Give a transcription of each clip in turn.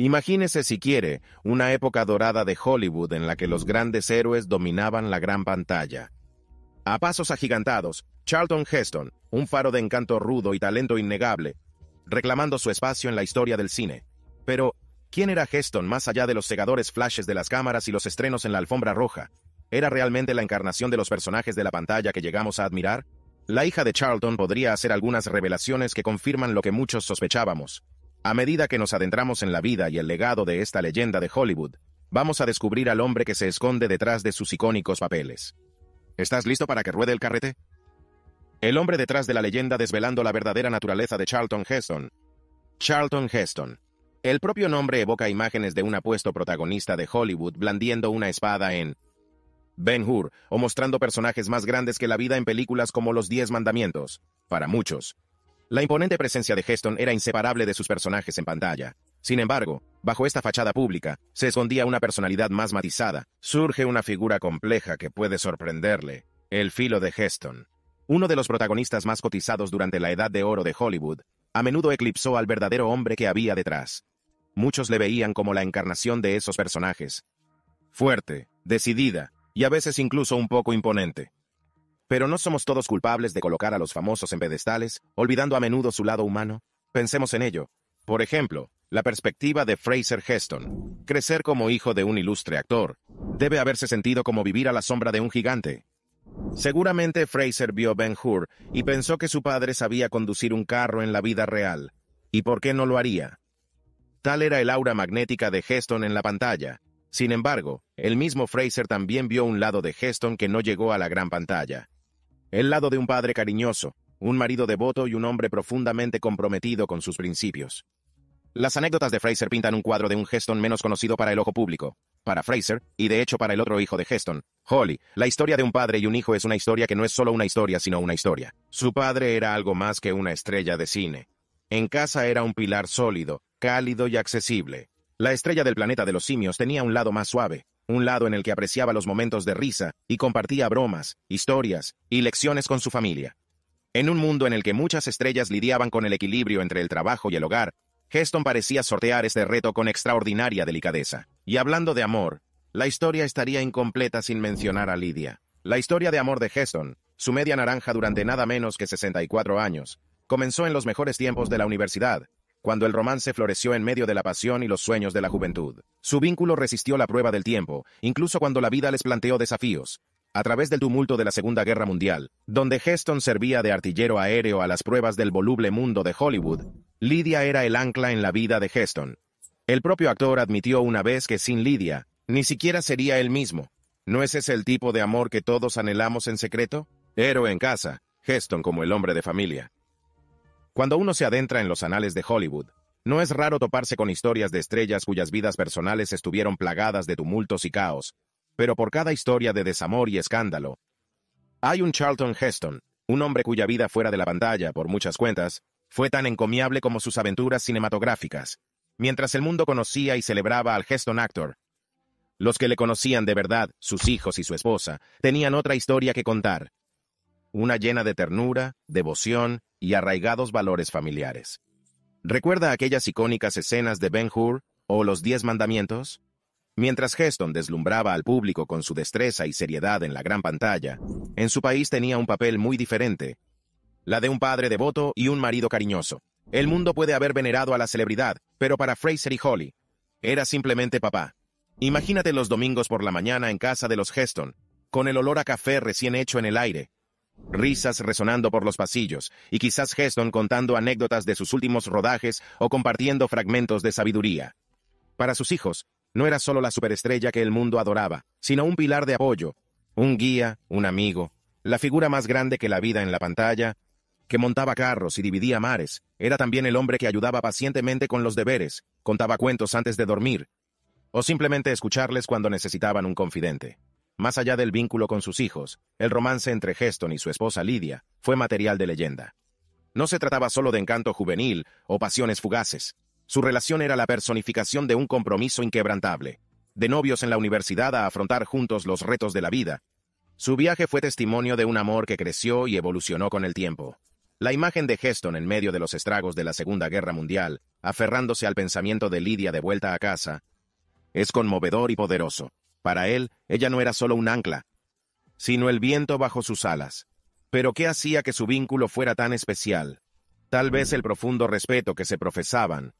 Imagínese si quiere una época dorada de Hollywood en la que los grandes héroes dominaban la gran pantalla. A pasos agigantados, Charlton Heston, un faro de encanto rudo y talento innegable, reclamando su espacio en la historia del cine. Pero, ¿quién era Heston más allá de los segadores flashes de las cámaras y los estrenos en la alfombra roja? ¿Era realmente la encarnación de los personajes de la pantalla que llegamos a admirar? La hija de Charlton podría hacer algunas revelaciones que confirman lo que muchos sospechábamos. A medida que nos adentramos en la vida y el legado de esta leyenda de Hollywood, vamos a descubrir al hombre que se esconde detrás de sus icónicos papeles. ¿Estás listo para que ruede el carrete? El hombre detrás de la leyenda desvelando la verdadera naturaleza de Charlton Heston. Charlton Heston. El propio nombre evoca imágenes de un apuesto protagonista de Hollywood blandiendo una espada en Ben Hur o mostrando personajes más grandes que la vida en películas como Los Diez Mandamientos. Para muchos, la imponente presencia de Heston era inseparable de sus personajes en pantalla. Sin embargo, bajo esta fachada pública, se escondía una personalidad más matizada. Surge una figura compleja que puede sorprenderle, el filo de Heston. Uno de los protagonistas más cotizados durante la Edad de Oro de Hollywood, a menudo eclipsó al verdadero hombre que había detrás. Muchos le veían como la encarnación de esos personajes. Fuerte, decidida, y a veces incluso un poco imponente. Pero no somos todos culpables de colocar a los famosos en pedestales, olvidando a menudo su lado humano. Pensemos en ello. Por ejemplo, la perspectiva de Fraser Heston. Crecer como hijo de un ilustre actor debe haberse sentido como vivir a la sombra de un gigante. Seguramente Fraser vio Ben Hur y pensó que su padre sabía conducir un carro en la vida real. ¿Y por qué no lo haría? Tal era el aura magnética de Heston en la pantalla. Sin embargo, el mismo Fraser también vio un lado de Heston que no llegó a la gran pantalla. El lado de un padre cariñoso, un marido devoto y un hombre profundamente comprometido con sus principios. Las anécdotas de Fraser pintan un cuadro de un Heston menos conocido para el ojo público, para Fraser, y de hecho para el otro hijo de Heston, Holly. La historia de un padre y un hijo es una historia que no es solo una historia, sino una historia. Su padre era algo más que una estrella de cine. En casa era un pilar sólido, cálido y accesible. La estrella del planeta de los simios tenía un lado más suave, un lado en el que apreciaba los momentos de risa y compartía bromas, historias y lecciones con su familia. En un mundo en el que muchas estrellas lidiaban con el equilibrio entre el trabajo y el hogar, Heston parecía sortear este reto con extraordinaria delicadeza. Y hablando de amor, la historia estaría incompleta sin mencionar a Lidia. La historia de amor de Heston, su media naranja durante nada menos que 64 años, comenzó en los mejores tiempos de la universidad, cuando el romance floreció en medio de la pasión y los sueños de la juventud. Su vínculo resistió la prueba del tiempo, incluso cuando la vida les planteó desafíos. A través del tumulto de la Segunda Guerra Mundial, donde Heston servía de artillero aéreo a las pruebas del voluble mundo de Hollywood, Lydia era el ancla en la vida de Heston. El propio actor admitió una vez que sin Lydia, ni siquiera sería él mismo. ¿No es ese el tipo de amor que todos anhelamos en secreto? Héroe en casa, Heston como el hombre de familia. Cuando uno se adentra en los anales de Hollywood, no es raro toparse con historias de estrellas cuyas vidas personales estuvieron plagadas de tumultos y caos, pero por cada historia de desamor y escándalo, hay un Charlton Heston, un hombre cuya vida fuera de la pantalla, por muchas cuentas, fue tan encomiable como sus aventuras cinematográficas. Mientras el mundo conocía y celebraba al Heston Actor, los que le conocían de verdad, sus hijos y su esposa, tenían otra historia que contar, una llena de ternura, devoción y arraigados valores familiares. ¿Recuerda aquellas icónicas escenas de Ben Hur o los Diez Mandamientos? Mientras Heston deslumbraba al público con su destreza y seriedad en la gran pantalla, en su país tenía un papel muy diferente, la de un padre devoto y un marido cariñoso. El mundo puede haber venerado a la celebridad, pero para Fraser y Holly, era simplemente papá. Imagínate los domingos por la mañana en casa de los Heston, con el olor a café recién hecho en el aire, risas resonando por los pasillos, y quizás Heston contando anécdotas de sus últimos rodajes o compartiendo fragmentos de sabiduría. Para sus hijos, no era solo la superestrella que el mundo adoraba, sino un pilar de apoyo, un guía, un amigo, la figura más grande que la vida en la pantalla, que montaba carros y dividía mares, era también el hombre que ayudaba pacientemente con los deberes, contaba cuentos antes de dormir, o simplemente escucharles cuando necesitaban un confidente. Más allá del vínculo con sus hijos, el romance entre Heston y su esposa Lidia fue material de leyenda. No se trataba solo de encanto juvenil o pasiones fugaces. Su relación era la personificación de un compromiso inquebrantable. De novios en la universidad a afrontar juntos los retos de la vida, su viaje fue testimonio de un amor que creció y evolucionó con el tiempo. La imagen de Heston en medio de los estragos de la Segunda Guerra Mundial, aferrándose al pensamiento de Lidia de vuelta a casa, es conmovedor y poderoso. Para él, ella no era solo un ancla, sino el viento bajo sus alas. Pero ¿qué hacía que su vínculo fuera tan especial? Tal vez el profundo respeto que se profesaban,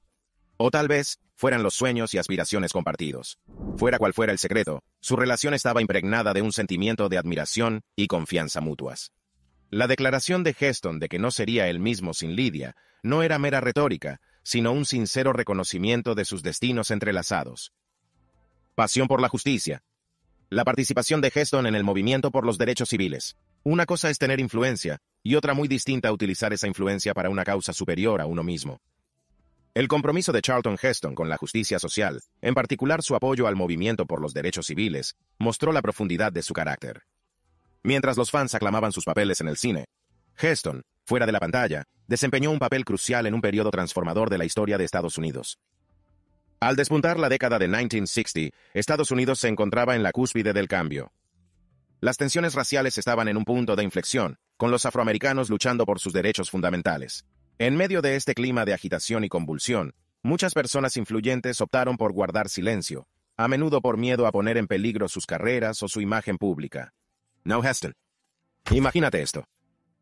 o tal vez fueran los sueños y aspiraciones compartidos. Fuera cual fuera el secreto, su relación estaba impregnada de un sentimiento de admiración y confianza mutuas. La declaración de Geston de que no sería él mismo sin Lidia no era mera retórica, sino un sincero reconocimiento de sus destinos entrelazados. Pasión por la justicia. La participación de Heston en el movimiento por los derechos civiles. Una cosa es tener influencia, y otra muy distinta utilizar esa influencia para una causa superior a uno mismo. El compromiso de Charlton Heston con la justicia social, en particular su apoyo al movimiento por los derechos civiles, mostró la profundidad de su carácter. Mientras los fans aclamaban sus papeles en el cine, Heston, fuera de la pantalla, desempeñó un papel crucial en un periodo transformador de la historia de Estados Unidos. Al despuntar la década de 1960, Estados Unidos se encontraba en la cúspide del cambio. Las tensiones raciales estaban en un punto de inflexión, con los afroamericanos luchando por sus derechos fundamentales. En medio de este clima de agitación y convulsión, muchas personas influyentes optaron por guardar silencio, a menudo por miedo a poner en peligro sus carreras o su imagen pública. Now Heston. Imagínate esto.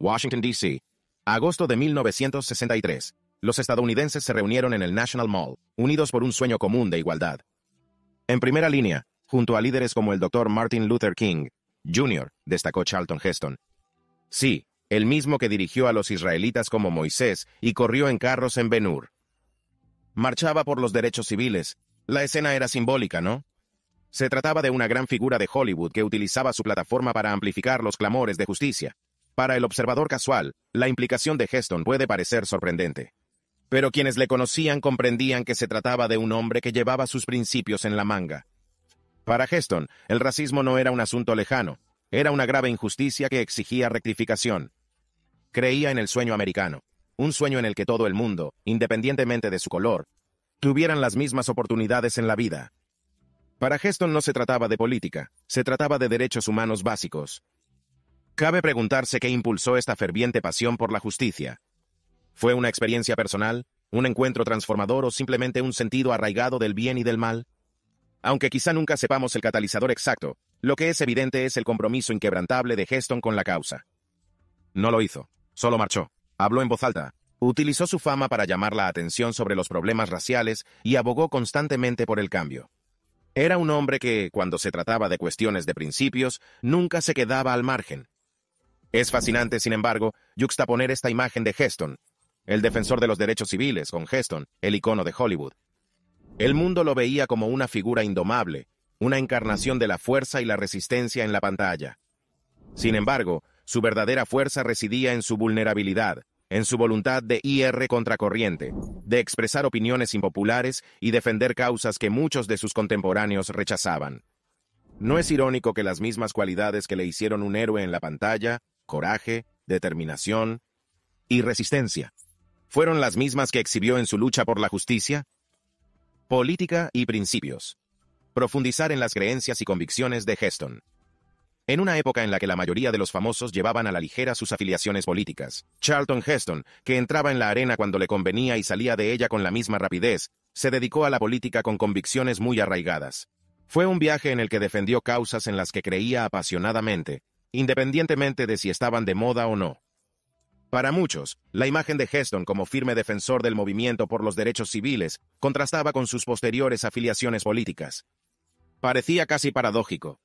Washington, D.C. Agosto de 1963 los estadounidenses se reunieron en el National Mall, unidos por un sueño común de igualdad. En primera línea, junto a líderes como el Dr. Martin Luther King, Jr., destacó Charlton Heston. Sí, el mismo que dirigió a los israelitas como Moisés y corrió en carros en Benur. Marchaba por los derechos civiles. La escena era simbólica, ¿no? Se trataba de una gran figura de Hollywood que utilizaba su plataforma para amplificar los clamores de justicia. Para el observador casual, la implicación de Heston puede parecer sorprendente pero quienes le conocían comprendían que se trataba de un hombre que llevaba sus principios en la manga. Para Heston, el racismo no era un asunto lejano, era una grave injusticia que exigía rectificación. Creía en el sueño americano, un sueño en el que todo el mundo, independientemente de su color, tuvieran las mismas oportunidades en la vida. Para Heston no se trataba de política, se trataba de derechos humanos básicos. Cabe preguntarse qué impulsó esta ferviente pasión por la justicia. ¿Fue una experiencia personal, un encuentro transformador o simplemente un sentido arraigado del bien y del mal? Aunque quizá nunca sepamos el catalizador exacto, lo que es evidente es el compromiso inquebrantable de Heston con la causa. No lo hizo, solo marchó, habló en voz alta, utilizó su fama para llamar la atención sobre los problemas raciales y abogó constantemente por el cambio. Era un hombre que, cuando se trataba de cuestiones de principios, nunca se quedaba al margen. Es fascinante, sin embargo, juxtaponer esta imagen de Heston, el defensor de los derechos civiles con Geston, el icono de Hollywood. El mundo lo veía como una figura indomable, una encarnación de la fuerza y la resistencia en la pantalla. Sin embargo, su verdadera fuerza residía en su vulnerabilidad, en su voluntad de IR contracorriente, de expresar opiniones impopulares y defender causas que muchos de sus contemporáneos rechazaban. No es irónico que las mismas cualidades que le hicieron un héroe en la pantalla, coraje, determinación y resistencia, fueron las mismas que exhibió en su lucha por la justicia? Política y principios. Profundizar en las creencias y convicciones de Heston. En una época en la que la mayoría de los famosos llevaban a la ligera sus afiliaciones políticas, Charlton Heston, que entraba en la arena cuando le convenía y salía de ella con la misma rapidez, se dedicó a la política con convicciones muy arraigadas. Fue un viaje en el que defendió causas en las que creía apasionadamente, independientemente de si estaban de moda o no. Para muchos, la imagen de Heston como firme defensor del movimiento por los derechos civiles contrastaba con sus posteriores afiliaciones políticas. Parecía casi paradójico.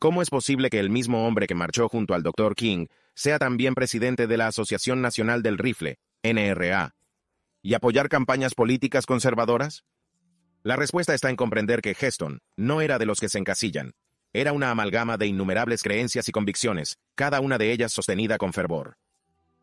¿Cómo es posible que el mismo hombre que marchó junto al Dr. King sea también presidente de la Asociación Nacional del Rifle, NRA, y apoyar campañas políticas conservadoras? La respuesta está en comprender que Heston no era de los que se encasillan. Era una amalgama de innumerables creencias y convicciones, cada una de ellas sostenida con fervor.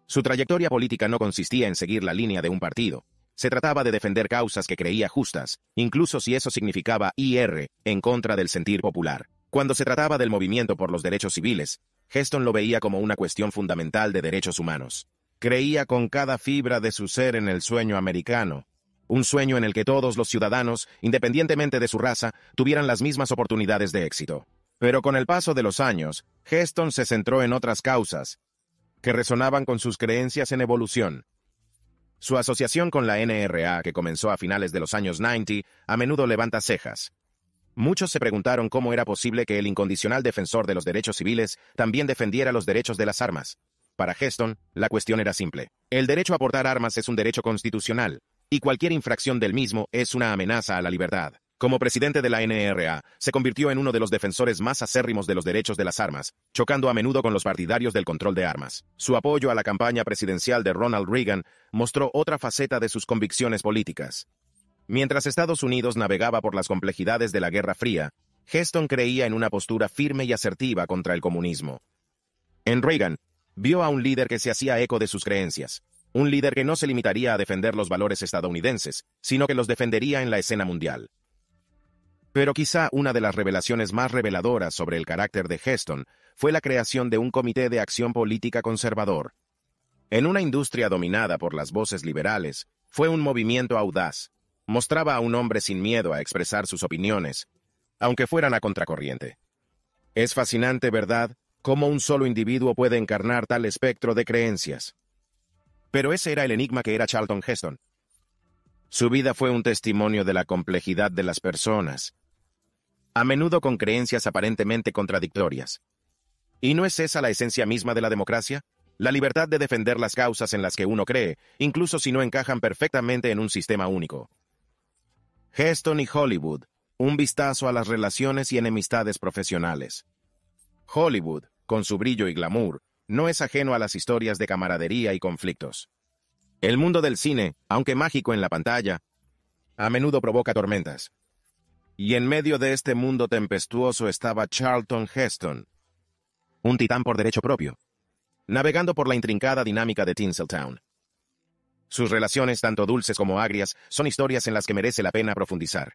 Su trayectoria política no consistía en seguir la línea de un partido. Se trataba de defender causas que creía justas, incluso si eso significaba IR, en contra del sentir popular. Cuando se trataba del movimiento por los derechos civiles, Heston lo veía como una cuestión fundamental de derechos humanos. Creía con cada fibra de su ser en el sueño americano, un sueño en el que todos los ciudadanos, independientemente de su raza, tuvieran las mismas oportunidades de éxito. Pero con el paso de los años, Heston se centró en otras causas, que resonaban con sus creencias en evolución. Su asociación con la NRA, que comenzó a finales de los años 90, a menudo levanta cejas. Muchos se preguntaron cómo era posible que el incondicional defensor de los derechos civiles también defendiera los derechos de las armas. Para Heston, la cuestión era simple. El derecho a portar armas es un derecho constitucional, y cualquier infracción del mismo es una amenaza a la libertad. Como presidente de la NRA, se convirtió en uno de los defensores más acérrimos de los derechos de las armas, chocando a menudo con los partidarios del control de armas. Su apoyo a la campaña presidencial de Ronald Reagan mostró otra faceta de sus convicciones políticas. Mientras Estados Unidos navegaba por las complejidades de la Guerra Fría, Heston creía en una postura firme y asertiva contra el comunismo. En Reagan, vio a un líder que se hacía eco de sus creencias, un líder que no se limitaría a defender los valores estadounidenses, sino que los defendería en la escena mundial. Pero quizá una de las revelaciones más reveladoras sobre el carácter de Heston fue la creación de un comité de acción política conservador. En una industria dominada por las voces liberales, fue un movimiento audaz. Mostraba a un hombre sin miedo a expresar sus opiniones, aunque fueran a contracorriente. Es fascinante, ¿verdad?, cómo un solo individuo puede encarnar tal espectro de creencias. Pero ese era el enigma que era Charlton Heston. Su vida fue un testimonio de la complejidad de las personas, a menudo con creencias aparentemente contradictorias. ¿Y no es esa la esencia misma de la democracia? La libertad de defender las causas en las que uno cree, incluso si no encajan perfectamente en un sistema único. Heston y Hollywood, un vistazo a las relaciones y enemistades profesionales. Hollywood, con su brillo y glamour, no es ajeno a las historias de camaradería y conflictos. El mundo del cine, aunque mágico en la pantalla, a menudo provoca tormentas. Y en medio de este mundo tempestuoso estaba Charlton Heston, un titán por derecho propio, navegando por la intrincada dinámica de Tinseltown. Sus relaciones, tanto dulces como agrias, son historias en las que merece la pena profundizar.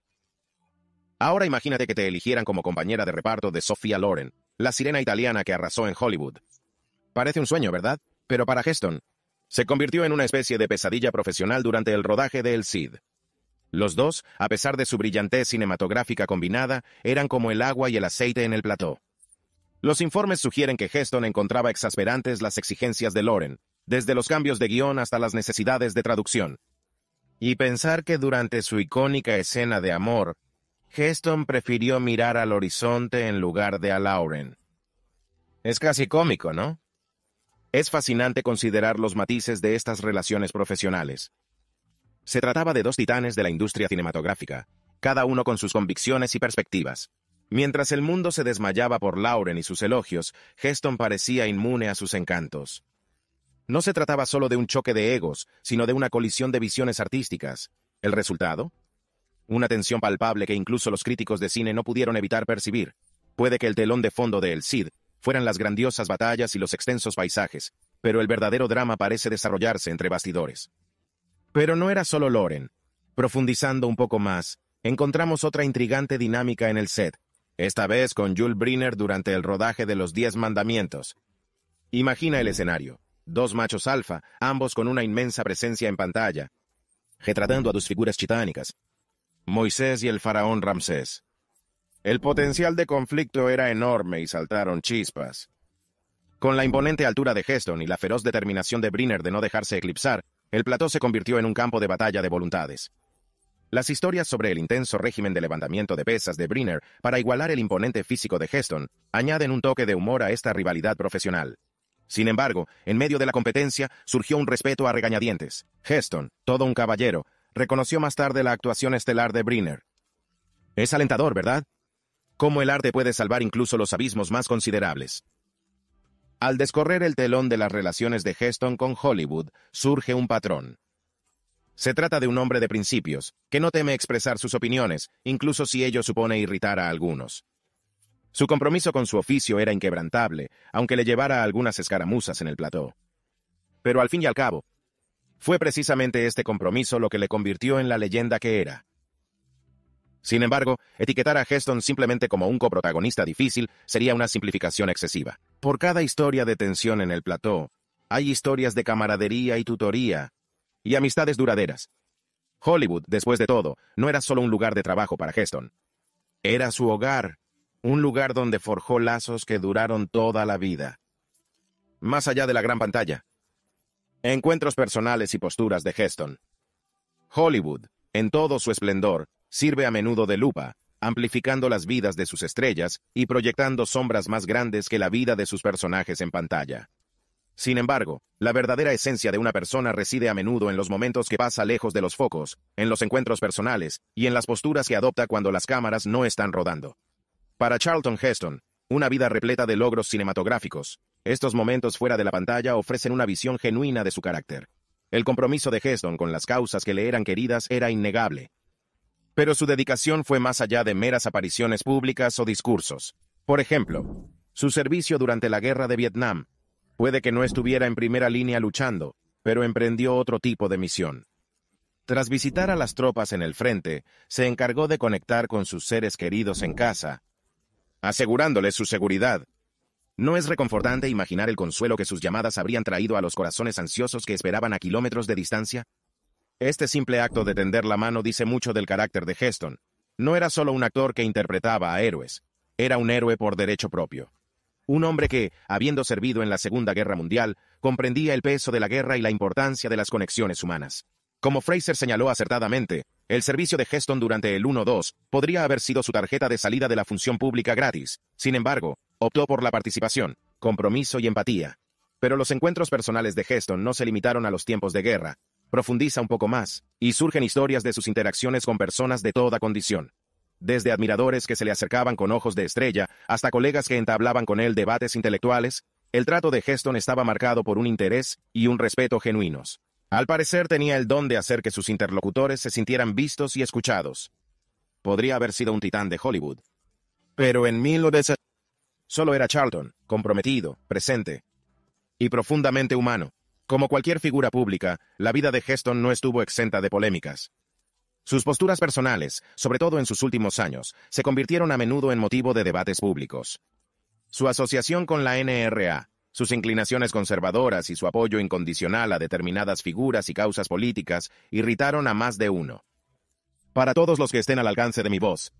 Ahora imagínate que te eligieran como compañera de reparto de Sophia Loren, la sirena italiana que arrasó en Hollywood. Parece un sueño, ¿verdad? Pero para Heston, se convirtió en una especie de pesadilla profesional durante el rodaje de El Cid. Los dos, a pesar de su brillantez cinematográfica combinada, eran como el agua y el aceite en el plató. Los informes sugieren que Heston encontraba exasperantes las exigencias de Loren, desde los cambios de guión hasta las necesidades de traducción. Y pensar que durante su icónica escena de amor, Heston prefirió mirar al horizonte en lugar de a Lauren. Es casi cómico, ¿no? Es fascinante considerar los matices de estas relaciones profesionales. Se trataba de dos titanes de la industria cinematográfica, cada uno con sus convicciones y perspectivas. Mientras el mundo se desmayaba por Lauren y sus elogios, Heston parecía inmune a sus encantos. No se trataba solo de un choque de egos, sino de una colisión de visiones artísticas. ¿El resultado? Una tensión palpable que incluso los críticos de cine no pudieron evitar percibir. Puede que el telón de fondo de El Cid fueran las grandiosas batallas y los extensos paisajes, pero el verdadero drama parece desarrollarse entre bastidores. Pero no era solo Loren. Profundizando un poco más, encontramos otra intrigante dinámica en el set, esta vez con Jules Briner durante el rodaje de Los Diez Mandamientos. Imagina el escenario. Dos machos alfa, ambos con una inmensa presencia en pantalla, retratando a dos figuras titánicas, Moisés y el faraón Ramsés. El potencial de conflicto era enorme y saltaron chispas. Con la imponente altura de Heston y la feroz determinación de Briner de no dejarse eclipsar, el plató se convirtió en un campo de batalla de voluntades. Las historias sobre el intenso régimen de levantamiento de pesas de Brenner, para igualar el imponente físico de Heston añaden un toque de humor a esta rivalidad profesional. Sin embargo, en medio de la competencia surgió un respeto a regañadientes. Heston, todo un caballero, reconoció más tarde la actuación estelar de Brenner. Es alentador, ¿verdad? Cómo el arte puede salvar incluso los abismos más considerables. Al descorrer el telón de las relaciones de Heston con Hollywood, surge un patrón. Se trata de un hombre de principios, que no teme expresar sus opiniones, incluso si ello supone irritar a algunos. Su compromiso con su oficio era inquebrantable, aunque le llevara algunas escaramuzas en el plató. Pero al fin y al cabo, fue precisamente este compromiso lo que le convirtió en la leyenda que era. Sin embargo, etiquetar a Heston simplemente como un coprotagonista difícil sería una simplificación excesiva. Por cada historia de tensión en el plató, hay historias de camaradería y tutoría, y amistades duraderas. Hollywood, después de todo, no era solo un lugar de trabajo para Heston. Era su hogar, un lugar donde forjó lazos que duraron toda la vida. Más allá de la gran pantalla. Encuentros personales y posturas de Heston. Hollywood, en todo su esplendor, sirve a menudo de lupa amplificando las vidas de sus estrellas y proyectando sombras más grandes que la vida de sus personajes en pantalla. Sin embargo, la verdadera esencia de una persona reside a menudo en los momentos que pasa lejos de los focos, en los encuentros personales y en las posturas que adopta cuando las cámaras no están rodando. Para Charlton Heston, una vida repleta de logros cinematográficos, estos momentos fuera de la pantalla ofrecen una visión genuina de su carácter. El compromiso de Heston con las causas que le eran queridas era innegable, pero su dedicación fue más allá de meras apariciones públicas o discursos. Por ejemplo, su servicio durante la guerra de Vietnam puede que no estuviera en primera línea luchando, pero emprendió otro tipo de misión. Tras visitar a las tropas en el frente, se encargó de conectar con sus seres queridos en casa, asegurándoles su seguridad. No es reconfortante imaginar el consuelo que sus llamadas habrían traído a los corazones ansiosos que esperaban a kilómetros de distancia. Este simple acto de tender la mano dice mucho del carácter de Heston. No era solo un actor que interpretaba a héroes, era un héroe por derecho propio. Un hombre que, habiendo servido en la Segunda Guerra Mundial, comprendía el peso de la guerra y la importancia de las conexiones humanas. Como Fraser señaló acertadamente, el servicio de Heston durante el 1-2 podría haber sido su tarjeta de salida de la función pública gratis. Sin embargo, optó por la participación, compromiso y empatía. Pero los encuentros personales de Heston no se limitaron a los tiempos de guerra, profundiza un poco más, y surgen historias de sus interacciones con personas de toda condición. Desde admiradores que se le acercaban con ojos de estrella, hasta colegas que entablaban con él debates intelectuales, el trato de Heston estaba marcado por un interés y un respeto genuinos. Al parecer tenía el don de hacer que sus interlocutores se sintieran vistos y escuchados. Podría haber sido un titán de Hollywood. Pero en deseaba. solo era Charlton, comprometido, presente y profundamente humano. Como cualquier figura pública, la vida de Heston no estuvo exenta de polémicas. Sus posturas personales, sobre todo en sus últimos años, se convirtieron a menudo en motivo de debates públicos. Su asociación con la NRA, sus inclinaciones conservadoras y su apoyo incondicional a determinadas figuras y causas políticas irritaron a más de uno. Para todos los que estén al alcance de mi voz,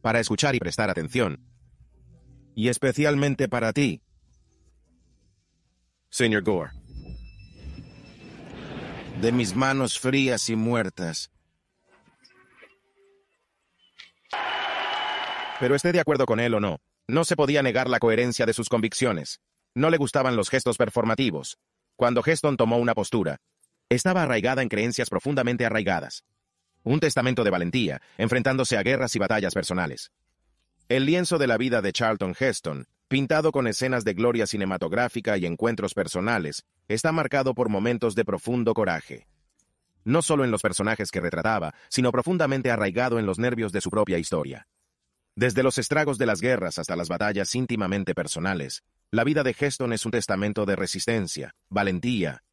para escuchar y prestar atención, y especialmente para ti, Señor Gore de mis manos frías y muertas. Pero esté de acuerdo con él o no, no se podía negar la coherencia de sus convicciones. No le gustaban los gestos performativos. Cuando Heston tomó una postura, estaba arraigada en creencias profundamente arraigadas. Un testamento de valentía, enfrentándose a guerras y batallas personales. El lienzo de la vida de Charlton Heston Pintado con escenas de gloria cinematográfica y encuentros personales, está marcado por momentos de profundo coraje. No solo en los personajes que retrataba, sino profundamente arraigado en los nervios de su propia historia. Desde los estragos de las guerras hasta las batallas íntimamente personales, la vida de Heston es un testamento de resistencia, valentía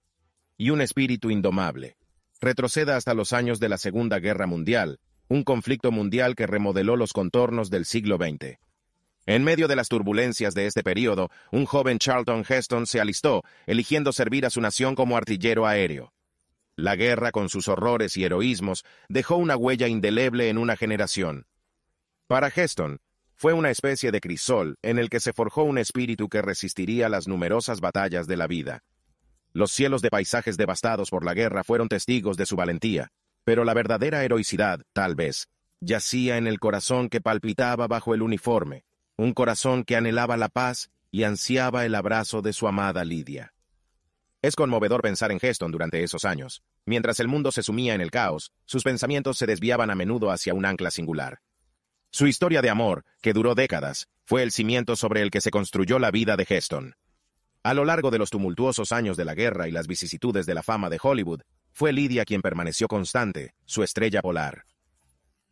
y un espíritu indomable. Retroceda hasta los años de la Segunda Guerra Mundial, un conflicto mundial que remodeló los contornos del siglo XX. En medio de las turbulencias de este periodo, un joven Charlton Heston se alistó, eligiendo servir a su nación como artillero aéreo. La guerra, con sus horrores y heroísmos, dejó una huella indeleble en una generación. Para Heston, fue una especie de crisol en el que se forjó un espíritu que resistiría las numerosas batallas de la vida. Los cielos de paisajes devastados por la guerra fueron testigos de su valentía, pero la verdadera heroicidad, tal vez, yacía en el corazón que palpitaba bajo el uniforme, un corazón que anhelaba la paz y ansiaba el abrazo de su amada Lidia. Es conmovedor pensar en Heston durante esos años. Mientras el mundo se sumía en el caos, sus pensamientos se desviaban a menudo hacia un ancla singular. Su historia de amor, que duró décadas, fue el cimiento sobre el que se construyó la vida de Heston. A lo largo de los tumultuosos años de la guerra y las vicisitudes de la fama de Hollywood, fue Lidia quien permaneció constante, su estrella polar.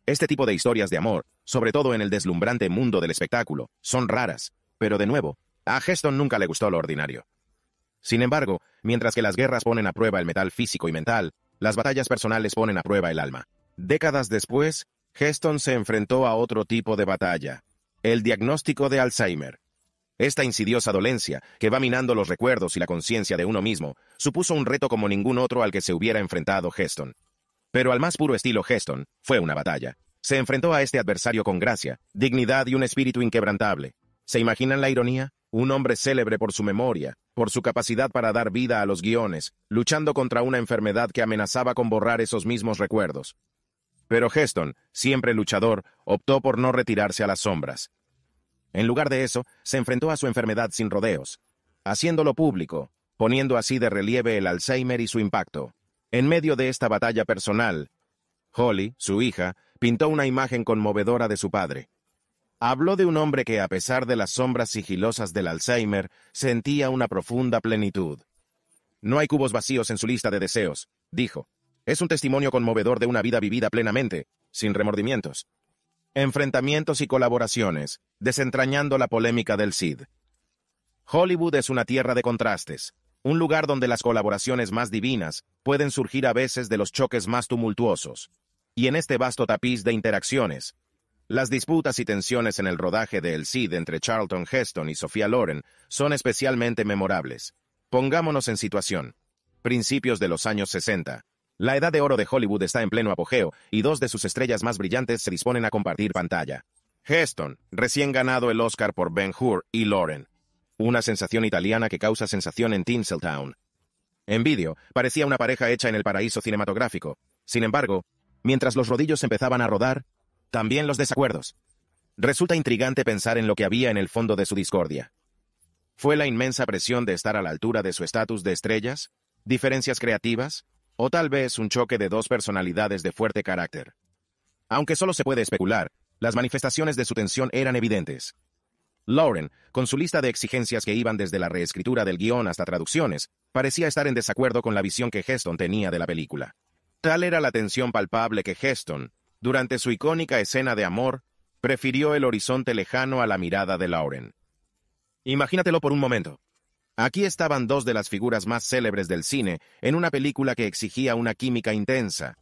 Este tipo de historias de amor sobre todo en el deslumbrante mundo del espectáculo, son raras, pero de nuevo, a Heston nunca le gustó lo ordinario. Sin embargo, mientras que las guerras ponen a prueba el metal físico y mental, las batallas personales ponen a prueba el alma. Décadas después, Heston se enfrentó a otro tipo de batalla, el diagnóstico de Alzheimer. Esta insidiosa dolencia, que va minando los recuerdos y la conciencia de uno mismo, supuso un reto como ningún otro al que se hubiera enfrentado Heston. Pero al más puro estilo Heston, fue una batalla se enfrentó a este adversario con gracia, dignidad y un espíritu inquebrantable. ¿Se imaginan la ironía? Un hombre célebre por su memoria, por su capacidad para dar vida a los guiones, luchando contra una enfermedad que amenazaba con borrar esos mismos recuerdos. Pero Heston, siempre luchador, optó por no retirarse a las sombras. En lugar de eso, se enfrentó a su enfermedad sin rodeos, haciéndolo público, poniendo así de relieve el Alzheimer y su impacto. En medio de esta batalla personal, Holly, su hija, pintó una imagen conmovedora de su padre. Habló de un hombre que, a pesar de las sombras sigilosas del Alzheimer, sentía una profunda plenitud. No hay cubos vacíos en su lista de deseos, dijo. Es un testimonio conmovedor de una vida vivida plenamente, sin remordimientos. Enfrentamientos y colaboraciones, desentrañando la polémica del CID. Hollywood es una tierra de contrastes, un lugar donde las colaboraciones más divinas pueden surgir a veces de los choques más tumultuosos y en este vasto tapiz de interacciones. Las disputas y tensiones en el rodaje de El Cid entre Charlton Heston y Sofía Loren son especialmente memorables. Pongámonos en situación. Principios de los años 60. La edad de oro de Hollywood está en pleno apogeo y dos de sus estrellas más brillantes se disponen a compartir pantalla. Heston, recién ganado el Oscar por Ben Hur y Loren. Una sensación italiana que causa sensación en Tinseltown. En vídeo, parecía una pareja hecha en el paraíso cinematográfico. Sin embargo, mientras los rodillos empezaban a rodar, también los desacuerdos. Resulta intrigante pensar en lo que había en el fondo de su discordia. ¿Fue la inmensa presión de estar a la altura de su estatus de estrellas? ¿Diferencias creativas? ¿O tal vez un choque de dos personalidades de fuerte carácter? Aunque solo se puede especular, las manifestaciones de su tensión eran evidentes. Lauren, con su lista de exigencias que iban desde la reescritura del guión hasta traducciones, parecía estar en desacuerdo con la visión que Heston tenía de la película. Tal era la tensión palpable que Heston, durante su icónica escena de amor, prefirió el horizonte lejano a la mirada de Lauren. Imagínatelo por un momento. Aquí estaban dos de las figuras más célebres del cine en una película que exigía una química intensa.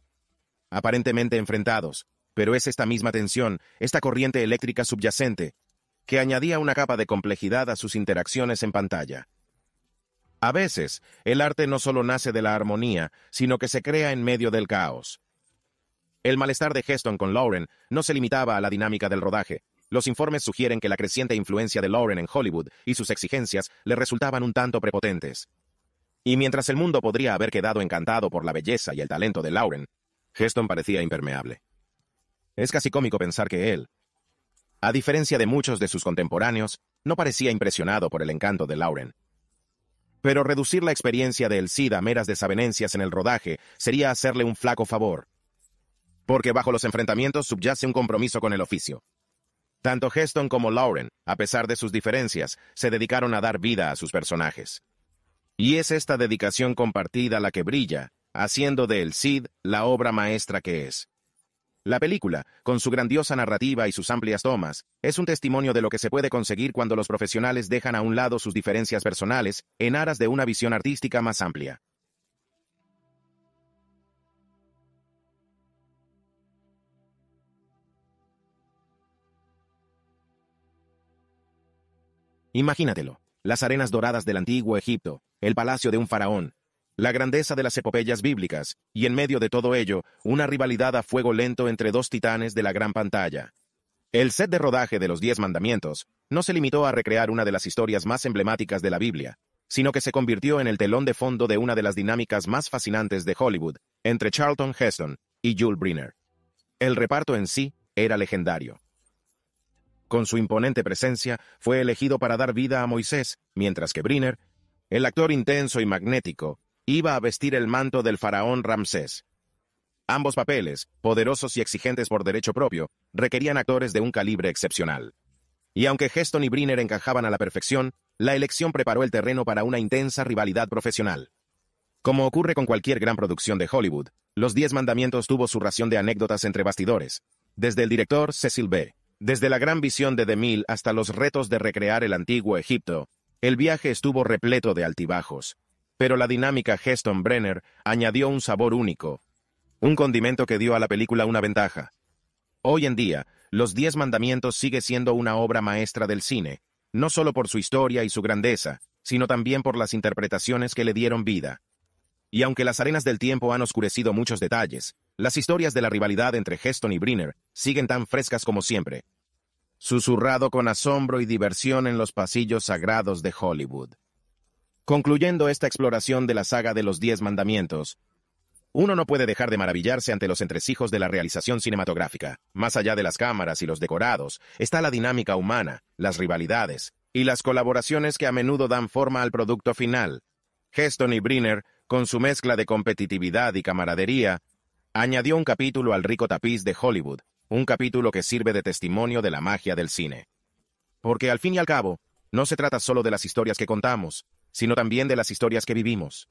Aparentemente enfrentados, pero es esta misma tensión, esta corriente eléctrica subyacente, que añadía una capa de complejidad a sus interacciones en pantalla. A veces, el arte no solo nace de la armonía, sino que se crea en medio del caos. El malestar de Heston con Lauren no se limitaba a la dinámica del rodaje. Los informes sugieren que la creciente influencia de Lauren en Hollywood y sus exigencias le resultaban un tanto prepotentes. Y mientras el mundo podría haber quedado encantado por la belleza y el talento de Lauren, Heston parecía impermeable. Es casi cómico pensar que él, a diferencia de muchos de sus contemporáneos, no parecía impresionado por el encanto de Lauren. Pero reducir la experiencia de El CID a meras desavenencias en el rodaje sería hacerle un flaco favor, porque bajo los enfrentamientos subyace un compromiso con el oficio. Tanto Heston como Lauren, a pesar de sus diferencias, se dedicaron a dar vida a sus personajes. Y es esta dedicación compartida la que brilla, haciendo de El Cid la obra maestra que es. La película, con su grandiosa narrativa y sus amplias tomas, es un testimonio de lo que se puede conseguir cuando los profesionales dejan a un lado sus diferencias personales en aras de una visión artística más amplia. Imagínatelo, las arenas doradas del antiguo Egipto, el palacio de un faraón, la grandeza de las epopeyas bíblicas, y en medio de todo ello, una rivalidad a fuego lento entre dos titanes de la gran pantalla. El set de rodaje de los Diez Mandamientos no se limitó a recrear una de las historias más emblemáticas de la Biblia, sino que se convirtió en el telón de fondo de una de las dinámicas más fascinantes de Hollywood, entre Charlton Heston y Jules Briner. El reparto en sí era legendario. Con su imponente presencia, fue elegido para dar vida a Moisés, mientras que Briner, el actor intenso y magnético, iba a vestir el manto del faraón Ramsés. Ambos papeles, poderosos y exigentes por derecho propio, requerían actores de un calibre excepcional. Y aunque Heston y Briner encajaban a la perfección, la elección preparó el terreno para una intensa rivalidad profesional. Como ocurre con cualquier gran producción de Hollywood, Los Diez Mandamientos tuvo su ración de anécdotas entre bastidores, desde el director Cecil B., desde la gran visión de DeMille hasta los retos de recrear el antiguo Egipto, el viaje estuvo repleto de altibajos pero la dinámica Heston-Brenner añadió un sabor único, un condimento que dio a la película una ventaja. Hoy en día, Los Diez Mandamientos sigue siendo una obra maestra del cine, no solo por su historia y su grandeza, sino también por las interpretaciones que le dieron vida. Y aunque las arenas del tiempo han oscurecido muchos detalles, las historias de la rivalidad entre Heston y Brenner siguen tan frescas como siempre. Susurrado con asombro y diversión en los pasillos sagrados de Hollywood. Concluyendo esta exploración de la saga de los Diez Mandamientos, uno no puede dejar de maravillarse ante los entresijos de la realización cinematográfica. Más allá de las cámaras y los decorados, está la dinámica humana, las rivalidades y las colaboraciones que a menudo dan forma al producto final. Heston y Briner, con su mezcla de competitividad y camaradería, añadió un capítulo al rico tapiz de Hollywood, un capítulo que sirve de testimonio de la magia del cine. Porque al fin y al cabo, no se trata solo de las historias que contamos, sino también de las historias que vivimos.